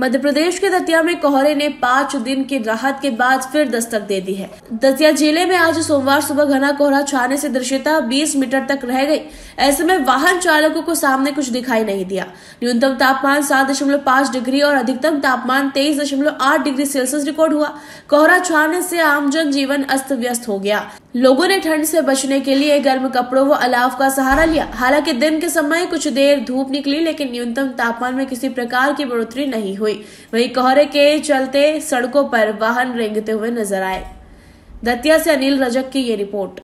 मध्य प्रदेश के दतिया में कोहरे ने पाँच दिन की राहत के बाद फिर दस्तक दे दी है दतिया जिले में आज सोमवार सुबह घना कोहरा छाने से दृश्यता 20 मीटर तक रह गई ऐसे में वाहन चालकों को सामने कुछ दिखाई नहीं दिया न्यूनतम तापमान 7.5 डिग्री और अधिकतम तापमान 23.8 डिग्री सेल्सियस रिकॉर्ड हुआ कोहरा छाने से जन जीवन अस्त व्यस्त हो गया लोगों ने ठंड से बचने के लिए गर्म कपड़ों व अलाव का सहारा लिया हालांकि दिन के समय कुछ देर धूप निकली लेकिन न्यूनतम तापमान में किसी प्रकार की बढ़ोतरी नहीं हुई हुई वहीं कोहरे के चलते सड़कों पर वाहन रेंगते हुए नजर आए दतिया से अनिल रजक की ये रिपोर्ट